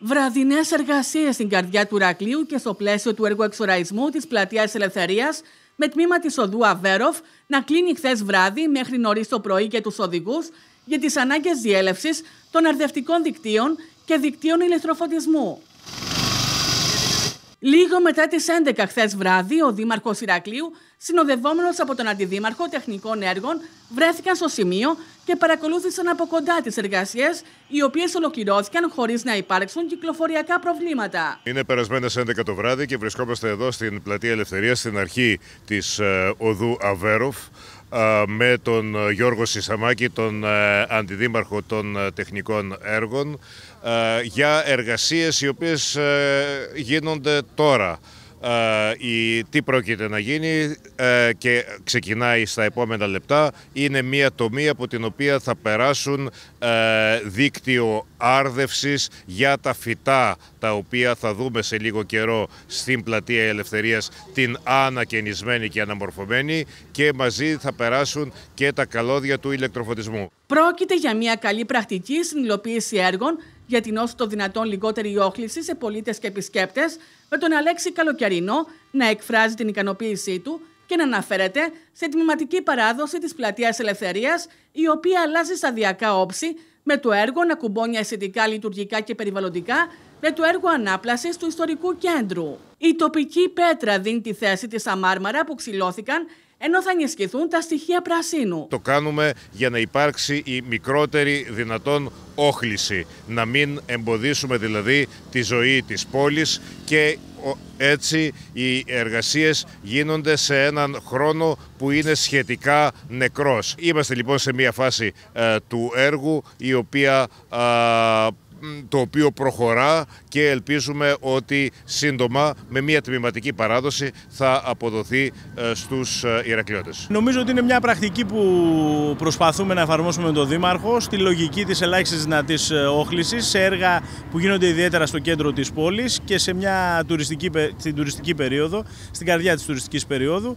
βραδινές εργασίες στην καρδιά του Ρακλείου και στο πλαίσιο του έργου εξοραϊσμού της Πλατείας Ελευθερίας, με τμήμα της οδού Αβέροφ να κλείνει χθες βράδυ μέχρι νωρίς το πρωί και τους οδηγούς για τις ανάγκες διέλευσης των αρδευτικών δικτύων και δικτύων ηλεκτροφωτισμού. Λίγο μετά τις 11 χθες βράδυ, ο Δήμαρχος Ηρακλείου, συνοδευόμενος από τον Αντιδήμαρχο Τεχνικών Έργων, βρέθηκαν στο σημείο και παρακολούθησαν από κοντά τις εργασίες, οι οποίες ολοκληρώθηκαν χωρίς να υπάρξουν κυκλοφοριακά προβλήματα. Είναι περασμένες 11 το βράδυ και βρισκόμαστε εδώ στην Πλατεία Ελευθερίας, στην αρχή της ε, Οδού Αβέροφ. Ε, με τον ε, Γιώργο Σισαμάκη, τον ε, Αντιδήμαρχο των Τεχνικών Έργων, για εργασίες οι οποίες γίνονται τώρα. Ε, τι πρόκειται να γίνει ε, και ξεκινάει στα επόμενα λεπτά είναι μια τομή από την οποία θα περάσουν ε, δίκτυο άρδευσης για τα φυτά τα οποία θα δούμε σε λίγο καιρό στην Πλατεία Ελευθερίας την ανακαινισμένη και αναμορφωμένη και μαζί θα περάσουν και τα καλώδια του ηλεκτροφωτισμού. Πρόκειται για μια καλή πρακτική στην έργων για την όσο το δυνατόν λιγότερη όχληση σε πολίτες και επισκέπτες, με τον Αλέξη Καλοκαιρινό να εκφράζει την ικανοποίησή του και να αναφέρεται σε τμηματική παράδοση της Πλατείας Ελευθερίας, η οποία αλλάζει σταδιακά όψη με το έργο να κουμπώνει αισθητικά, λειτουργικά και περιβαλλοντικά με το έργο ανάπλασης του ιστορικού κέντρου. Η τοπική πέτρα δίνει τη θέση της αμάρμαρα που ξυλώθηκαν ενώ θα ενισχυθούν τα στοιχεία πρασίνου. Το κάνουμε για να υπάρξει η μικρότερη δυνατόν όχληση, να μην εμποδίσουμε δηλαδή τη ζωή της πόλης και έτσι οι εργασίες γίνονται σε έναν χρόνο που είναι σχετικά νεκρός. Είμαστε λοιπόν σε μια φάση ε, του έργου η οποία το οποίο προχωρά και ελπίζουμε ότι σύντομα με μια τμηματική παράδοση θα αποδοθεί ε, στους ε, Ηρακλειώτες. Νομίζω ότι είναι μια πρακτική που προσπαθούμε να εφαρμόσουμε με τον Δήμαρχο στη λογική της ελάχιστης δυνατής ε, όχλησης σε έργα που γίνονται ιδιαίτερα στο κέντρο της πόλης και σε μια τουριστική, στην τουριστική περίοδο, στην καρδιά της τουριστικής περίοδου.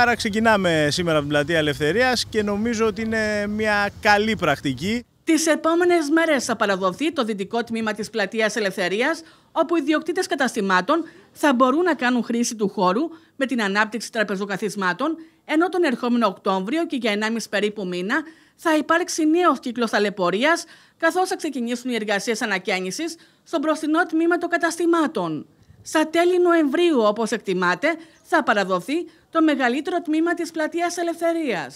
άρα ξεκινάμε σήμερα από την Πλατεία Ελευθερίας και νομίζω ότι είναι μια καλή πρακτική. Τις επόμενες μέρες θα παραδοθεί το δυτικό τμήμα της Πλατείας Ελευθερίας, όπου οι διοκτήτε καταστημάτων θα μπορούν να κάνουν χρήση του χώρου με την ανάπτυξη τραπεζοκαθισμάτων, ενώ τον ερχόμενο Οκτώβριο και για 1,5 περίπου μήνα θα υπάρξει νέος κύκλος ταλαιπωρίας, καθώς θα ξεκινήσουν οι εργασίες ανακαίνησης στο μπροστινό τμήμα των καταστημάτων. Στα τέλη Νοεμβρίου, όπως εκτιμάται, θα παραδοθεί το μεγαλύτερο τμήμα της Πλατείας Ελευθερίας.